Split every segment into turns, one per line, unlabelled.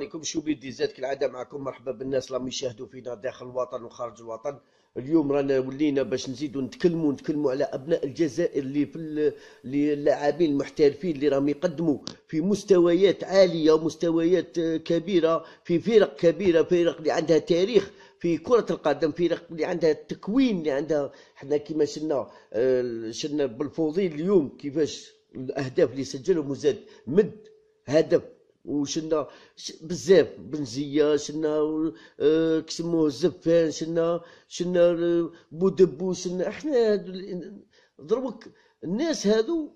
عليكم شوبير زاد كالعاده معكم مرحبا بالناس راهم يشاهدوا فينا داخل الوطن وخارج الوطن اليوم رانا ولينا باش نزيدوا نتكلموا نتكلموا على ابناء الجزائر اللي في اللي اللاعبين المحترفين اللي راهم يقدموا في مستويات عاليه ومستويات آه، كبيره في فرق كبيره فرق اللي عندها تاريخ في كرة القدم فرق اللي عندها التكوين اللي عندها حنا كيما شلنا آه، شلنا بالفوضي اليوم كيفاش الاهداف اللي سجلهم وزاد مد هدف وشلنا بزاف بنزيه شلنا آه، كسموه الزفان شلنا شلنا بودبو آه، شلنا احنا هادو دروك الناس هادو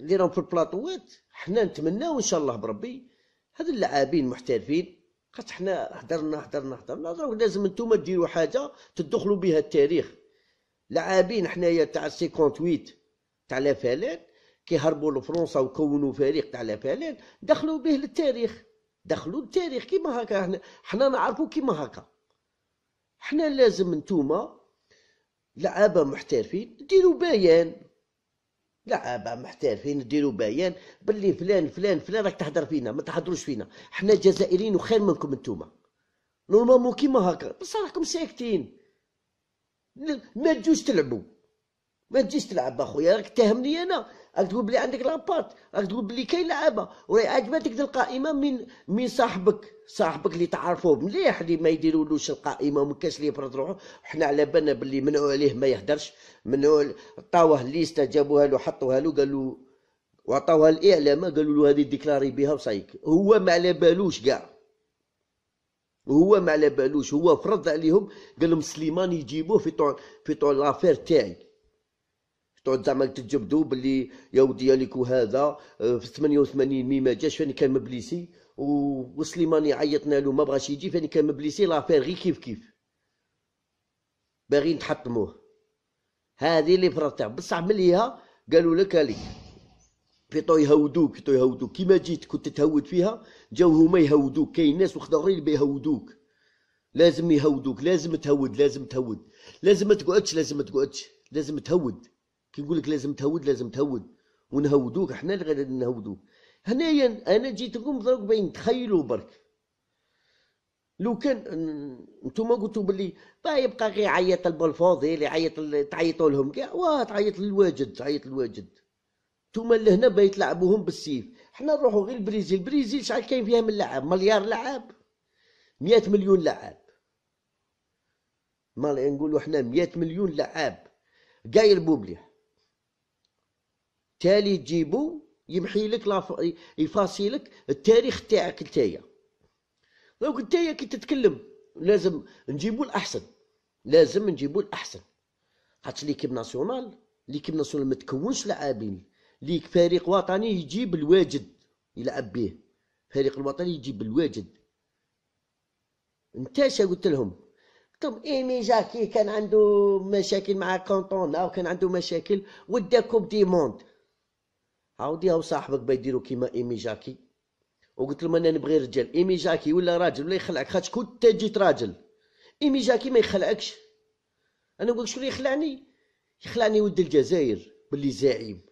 اللي راهم في البلاطوات حنا نتمناو ان شاء الله بربي هاد اللاعبين المحترفين قد حنا حضرنا حضرنا حضرنا دروك لازم نتوما ديروا حاجه تدخلوا بها التاريخ لاعبين حنايا تاع 58 تاع لافالات كي هربوا لفرنسا وكونوا فريق تاع لافالين دخلوا به للتاريخ دخلوا التاريخ كيما هكا احنا حنا نعرفوا كيما هكا حنا لازم نتوما لعابه محترفين ديروا بيان لعابه محترفين ديروا بيان باللي فلان فلان فلان راك تهدر فينا ما تهدروش فينا حنا جزائريين وخير منكم نتوما نورمالمون كيما هكا بصح راكم ساكتين ما تجوش تلعبوا ما تجيش تلعب اخويا راك تهمني انا راك تقول بلي عندك لابارت راك تقول بلي كاين لعابه وراي عجبتك القائمه من من صاحبك صاحبك اللي تعرفوه مليح اللي ما يديرولوش القائمه وما كاش اللي يفرض روحه حنا على بالنا بلي منعوا عليه ما يهدرش منعوا طاوه ليستا جابوها له حطوها له قالوا وعطاوها الاعلام قالوا له هذه ديكلاري بها وصايك هو ما على بالوش كاع هو ما على بالوش هو فرض عليهم قال لهم سليمان يجيبوه في طول في طول لافير تاعي تقعد زعما تتجبدوا باللي يا ودي هذا آه، في 88 مي ما جاش فاني كان مبليسي وسليماني عيطنا له ما بغاش يجي فاني كان مبليسي لافير غير كيف كيف باغيين تحطموه هذه اللي فرطع بصح مليها قالوا لك في بيطو يهودوك بيطو يهودوك كيما جيت كنت تهود فيها جاو هما يهودوك كاين ناس وخد اللي بيهودوك لازم يهودوك لازم تهود لازم تهود لازم ما تقعدش لازم ما تقعدش لازم تهود كيقول لك لازم تهود لازم تهود ونهودوك احنا اللي غادي نهودوك هنايا انا جيت لكم دروك باين تخيلوا برك لو كان نتوما قلتوا باللي با يبقى غير عيط البلفاضي يعيط تعيطوا لهم كاع واه تعيط للواجد تعيط للواجد نتوما لهنا با يتلعبوهم بالسيف حنا نروحوا غير البريزيل البريزيل شحال كاين فيها من لعاب مليار لعاب مئة مليون لعاب ما نقولوا حنا مئة مليون لعاب قايل يلعبوا تالي تجيبو يمحي لك لاف... يفاصي لك التاريخ تاعك نتايا دونك نتايا كي تتكلم لازم نجيبو الاحسن لازم نجيبو الاحسن خاطش ليكيب ناسيونال ليكيب ناسيونال ما تكونش لاعبين ليك فريق وطني يجيب الواجد يلعب به فريق الوطني يجيب الواجد انت اش قلت لهم قلت ايمي جاكي كان عنده مشاكل مع كونطونا كان عنده مشاكل ودا كوب دي موند عاودي عاوديها صاحبك بيديرو كيما ايمي جاكي وقلت لهم انا نبغي رجال ايمي جاكي ولا راجل ولا يخلعك خاطش كنت جيت راجل ايمي جاكي ما يخلعكش انا نقول شنو يخلعني يخلعني ولد الجزائر باللي زعيم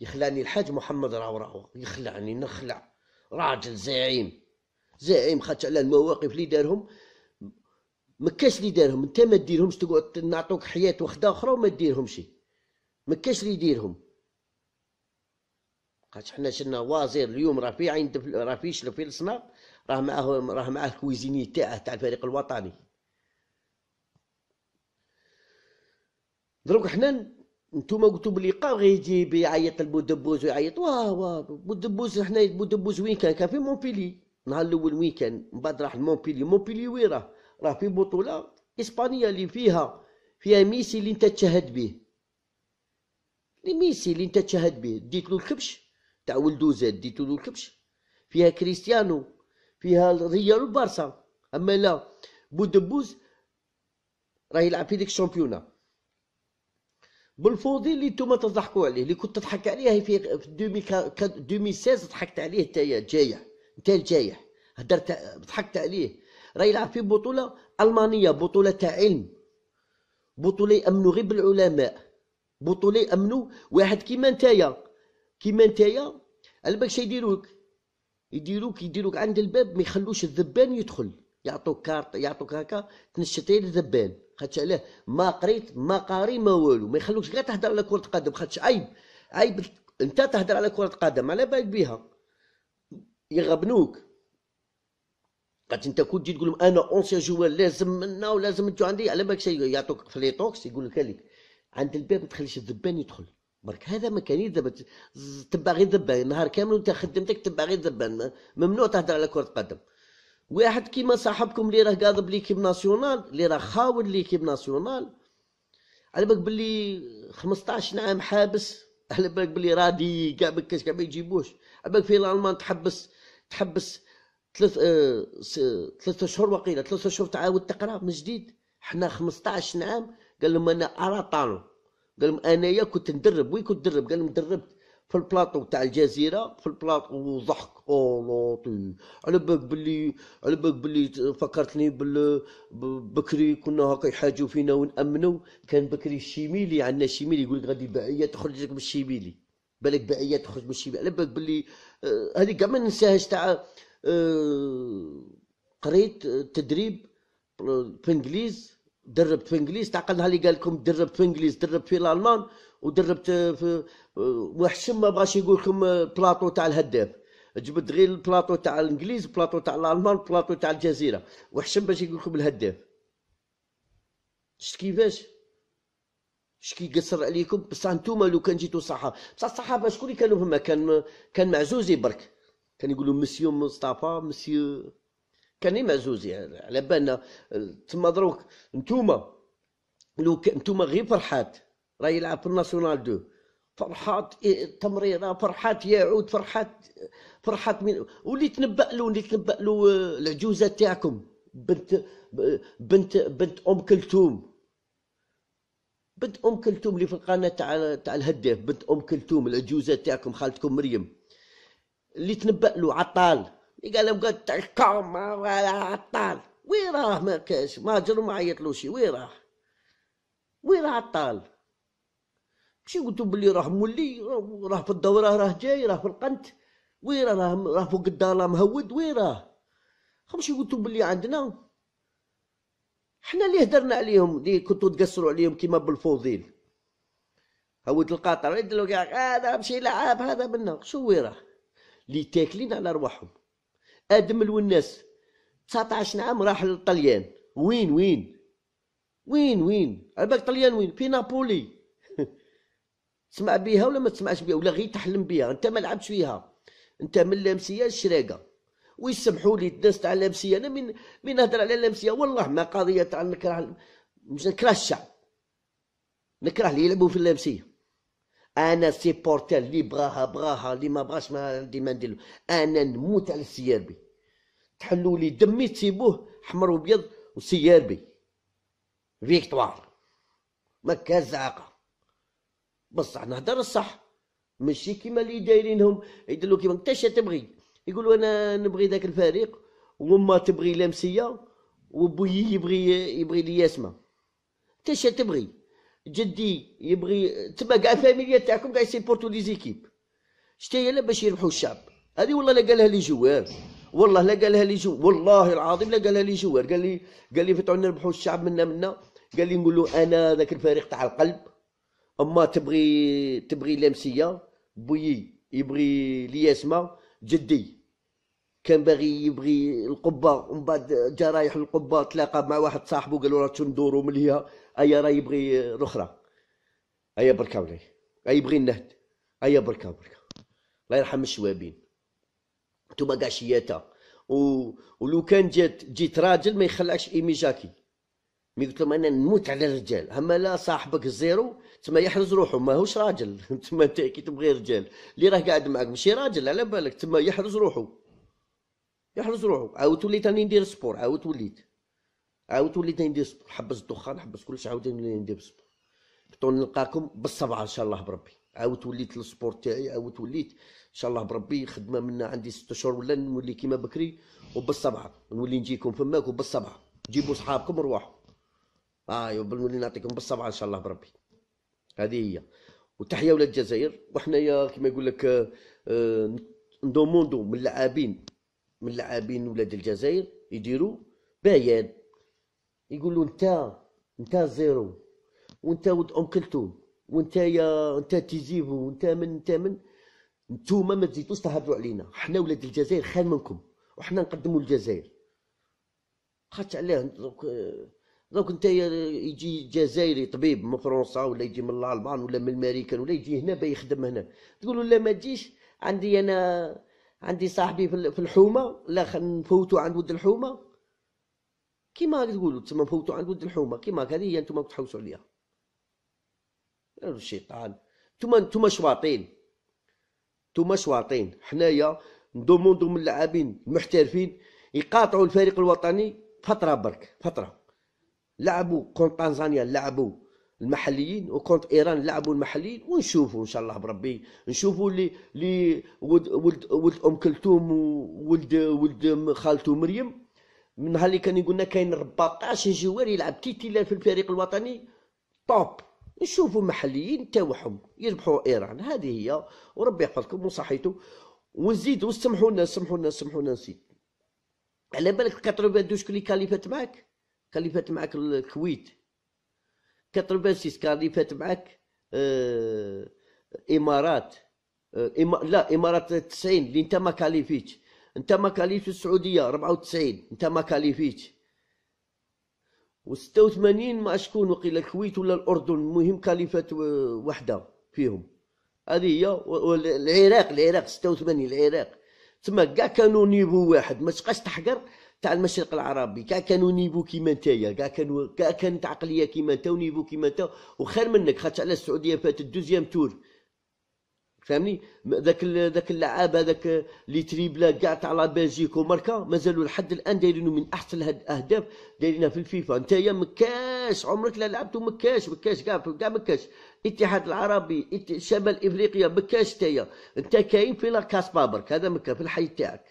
يخلعني الحاج محمد راو يخلعني نخلع راجل زعيم زعيم خاطش على المواقف اللي دارهم ما اللي دارهم انت ما ديرهمش تقعد نعطوك حياه وحده اخرى وما ديرهمش ما اللي يديرهم خاطش حنا شنا وزير اليوم راه في عين راه في شلو في الصناف راه معاه راه معاه الكويزيني تاعه تاع الفريق الوطني دروك حنا نتوما قلتوا بلي قا غيجي يعيط لبودبوز ويعيط واه واه بودبوز حنا بودبوز وين كان كان في مونبيلي نهار الاول وين كان من بعد راح لمونبيلي مونبيلي وين راه راه في بطوله اسبانيه اللي فيها فيها ميسي اللي انت تشاهد به ميسي اللي انت تشاهد به ديت له الكبش تاع ولدو زاد ديتو دو الكبش فيها كريستيانو فيها ريال وبارسا اما لا بودبوز راه يلعب في ديك الشامبيونه بالفوضي اللي نتوما تضحكوا عليه اللي كنت تضحك عليه في 2016 ضحكت عليه نتايا جاية انت الجايح هدرت ضحكت عليه راه يلعب في بطوله المانيه بطوله تاع علم بطوله يامنوا غير بالعلماء بطوله يامنوا واحد كيما نتايا كيما نتايا على بالك يديروك يديروك يديروك عند الباب ما يخلوش الذبان يدخل يعطوك كارت يعطوك هكا تنشط غير الذبان خاطش علاه ما قريت ما قاري ما والو ما يخلوكش غير تهدر على كره قدم خاطش عيب عيب انت تهدر على كره قدم على بالك بيها يغبنوك قالت انت كنت تجي تقول لهم انا اونسيان جوال لازم منا ولازم انتو عندي على بالك يعطوك في لي يقول لك عند الباب ما تخليش الذبان يدخل برك هذا كان يذب تبع غير ذبان نهار كامل وانت خدمتك تبع غير ذبان ممنوع تهدر على كره قدم واحد كيما صاحبكم اللي راه قاضب ليكيب ناسيونال اللي راه خاون ليكيب ناسيونال على بالك بلي 15 عام حابس على بالك بلي رادي كاع بكاش كاع ما يجيبوش على بالك في الالمان تحبس تحبس ثلاث آه ثلاث اشهر وقيله ثلاث اشهر تعاود تقرا من جديد حنا 15 عام قال لهم انا ارى طالون قال لهم انايا كنت ندرب وين كنت ندرب قال لهم دربت في البلاطو تاع الجزيره في البلاطو وضحك او لوطي على بالك بلي على بالك بلي فكرتني بال بكري كنا هكا يحاجوا فينا ونامنوا كان بكري الشيميلي عندنا الشيميلي يقول لك غادي بعيه تخرج لك من الشيميلي بالك بعيه تخرج من الشيميلي على بالك بلي آه، هذه كاع ما ننساهاش تاع آه، قريت آه، تدريب في انجليز دربت في انجليز تعقل اللي قال لكم دربت في انجليز دربت في الالمان ودربت في وحشم ما بغاش يقول لكم بلاطو تاع الهداف جبت غير البلاطو تاع الانجليز بلاطو تاع الالمان بلاطو تاع الجزيره وحشم باش يقول لكم الهداف شت كيفاش شكي قصر عليكم بصح نتوما لو كان جيتو صحه بصح الصحابه شكون اللي كانوا هما كان كان معزوزي برك كان يقولوا مسيو مصطفى مسيو كان ما معزوزي يعني على بالنا آه، تما دروك نتوما لو نتوما غير فرحات راه يلعب في الناسيونال دو فرحات إيه، تمريره فرحات يعود فرحات فرحات من واللي تنبأ له اللي تنبأ له آه، العجوزه تاعكم بنت بنت بنت ام كلثوم بنت ام كلثوم اللي في القناه تاع تاع الهداف بنت ام كلثوم العجوزه تاعكم خالتكم مريم اللي تنبأ له عطال قال بقى تحكم ولا عطال وين راه ما كاش مهجر ما عيطلوش وين راه وين راه عطال مشي قلتو بلي راه مولي راه في الدوره راه جاي راه في القنت وين راه راه فوق الدار مهود وين راه خمشي قلتو بلي عندنا حنا اللي هدرنا عليهم اللي كنتو تقصروا عليهم كيما بالفوضيل هود القطر يدلو كاع هذا مشي لعاب هذا منا شو راه اللي تاكلين على رواحهم ادم الوناس 19 عام راح للطليان وين وين وين وين على بالك طليان وين في نابولي تسمع بيها ولا ما تسمعش بيها ولا غير تحلم بيها انت ما لعبتش فيها انت من لامسيه الشراقه ويسمحوا لي الناس تاع لامسيه انا من من نهضر على لامسيه والله ما قضيه تاع نكره نكره الشعب نكره اللي يلعبوا في اللامسيه انا سيبورتر اللي بغاها بغاها اللي ما بغاش ما ديما ندير انا نموت على السياربي تحلوا لي دمي تسيبوه احمر وابيض وسياربي فيكتوار ما كان زعاقه بصح نهضر الصح ماشي كيما اللي دايرينهم يدلو كيما انت اش تبغي يقولوا انا نبغي ذاك الفريق وما تبغي لامسيه وبوي يبغي يبغي لي اسمه انت اش تبغي جدي يبغي تما كاع الفاميليا تاعكم كاع يسيبورتو لي زيكيب شتا هي لا باش يربحوا الشعب هذه والله لا قالها لي جوار والله لا قالها لي جوار والله العظيم لا قالها لي جوار قال لي قال لي فتعوا نربحوا الشعب منا منا قال لي نقول له انا ذاك الفريق تاع القلب اما تبغي تبغي لامسيه بوي يبغي لياسما جدي كان باغي يبغي القبه ومن بعد جا رايح للقبه تلاقى مع واحد صاحبه قالوا راه تندورو ندورو من هي ايا راه يبغي الاخرى ايا بركا ولا ايا يبغي النهد ايا بركا بركا الله يرحم الشوابين نتوما كاع شياتا و... ولو كان جات جيت راجل ما يخلعش ايمي جاكي مي قلت لهم انا نموت على الرجال اما لا صاحبك الزيرو تما يحرز روحه ماهوش راجل تما انت كي تبغي رجال اللي راه قاعد معاك ماشي راجل على بالك تما يحرز روحه يحرس روحو عاود وليت راني ندير سبور عاود وليت عاود وليت ندير سبور حبس الدخان حبس كلش عاود ندير سبور كنتو نلقاكم بالسبعه ان شاء الله بربي عاود وليت السبور تاعي عاود وليت ان شاء الله بربي خدمه منا عندي ست اشهر ولا نولي كيما بكري وبالسبعه نولي نجيكم فماك وبالسبعه جيبوا صحابكم وروحوا اه نولي نعطيكم بالسبعه ان شاء الله بربي هذه هي وتحيه ولاد الجزائر وحنايا كيما يقول لك آه، ندوموندو من اللاعبين من لاعبين ولاد الجزائر يديروا بيان يقولوا انت انت زيرو وانت ود ام كلثوم وانت يا انت تيزيبو وانت من انت من نتوما ما تزيدوش تهضروا علينا حنا ولاد الجزائر خير منكم وحنا نقدموا الجزائر خاطش علاه دوك دوك انت يجي جزائري طبيب من فرنسا ولا يجي من الالمان ولا من الماريكان ولا يجي هنا باش يخدم هنا تقولوا لا ما تجيش عندي انا عندي صاحبي في الحومه لا نفوتو عند ود الحومه كيما تقولوا تسمى نفوتو عند ود الحومه كيما هذه هي انتم تحوسوا عليها الشيطان نتوما نتوما شواطين نتوما شواطين حنايا ندوموندو من اللاعبين المحترفين يقاطعوا الفريق الوطني فتره برك فتره لعبوا كون تنزانيا لعبوا المحليين وكونت ايران لعبوا المحليين ونشوفوا ان شاء الله بربي نشوفوا اللي اللي ولد ولد, ولد ام كلثوم وولد ولد خالته مريم من نهار اللي كان يقولنا كاين 14 جوار يلعب تيتي في الفريق الوطني طوب نشوفوا محليين تاوعهم يربحوا ايران هذه هي وربي يحفظكم وصحيته ونزيد وسمحوا لنا سمحوا لنا سمحوا لنا نسيت على بالك 92 شكون اللي كاليفات معك كاليفات معك الكويت كترباسيس كان اللي فات معك آه امارات آه، إما لا امارات 90 اللي انت ما كاليفيتش انت ما كاليفيتش السعوديه 94 انت ما كاليفيتش و86 ما شكون وقيل الكويت ولا الاردن المهم كاليفات وحده فيهم هذه هي العراق العراق 86 العراق تما كاع كانوا نيفو واحد ما تبقاش تحقر تاع المشرق العربي كاع كانوا نيفو كيما نتايا كاع كانوا كاع كانت عقليه كيما نتا ونيفو كيما نتا وخير منك خاطر على السعوديه فاتت الدوزيام تور فهمني ذاك ذاك اللعاب هذاك لي تريبلا كاع تاع لا بلجيك وماركا مازالوا لحد الان دايرين من احسن الاهداف دايرينها في الفيفا نتايا مكاش عمرك لا لعبتو مكاش مكاش كاع كاع مكاش الاتحاد العربي شمال افريقيا مكاش نتايا نتا كاين في لا كاسبا برك هذا مكا في الحي تاعك